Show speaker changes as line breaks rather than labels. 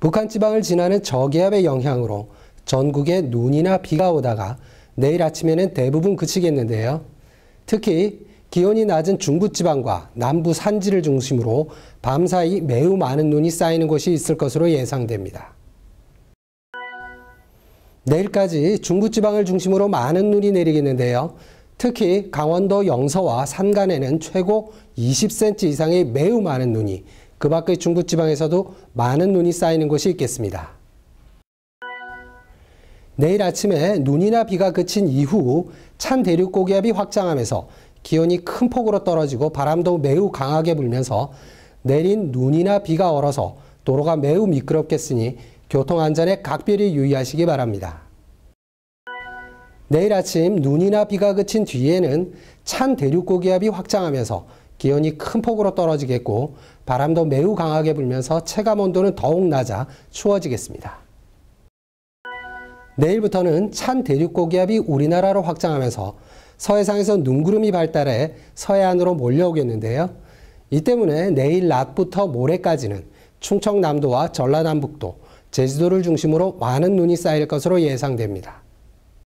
북한 지방을 지나는 저기압의 영향으로 전국에 눈이나 비가 오다가 내일 아침에는 대부분 그치겠는데요. 특히 기온이 낮은 중부 지방과 남부 산지를 중심으로 밤사이 매우 많은 눈이 쌓이는 곳이 있을 것으로 예상됩니다. 내일까지 중부 지방을 중심으로 많은 눈이 내리겠는데요. 특히 강원도 영서와 산간에는 최고 20cm 이상의 매우 많은 눈이, 그 밖의 중부 지방에서도 많은 눈이 쌓이는 곳이 있겠습니다. 내일 아침에 눈이나 비가 그친 이후 찬 대륙 고기압이 확장하면서 기온이 큰 폭으로 떨어지고 바람도 매우 강하게 불면서 내린 눈이나 비가 얼어서 도로가 매우 미끄럽겠으니 교통 안전에 각별히 유의하시기 바랍니다. 내일 아침 눈이나 비가 그친 뒤에는 찬 대륙 고기압이 확장하면서 기온이 큰 폭으로 떨어지겠고 바람도 매우 강하게 불면서 체감 온도는 더욱 낮아 추워지겠습니다. 내일부터는 찬 대륙 고기압이 우리나라로 확장하면서 서해상에서 눈구름이 발달해 서해안으로 몰려오겠는데요. 이 때문에 내일 낮부터 모레까지는 충청남도와 전라남북도, 제주도를 중심으로 많은 눈이 쌓일 것으로 예상됩니다.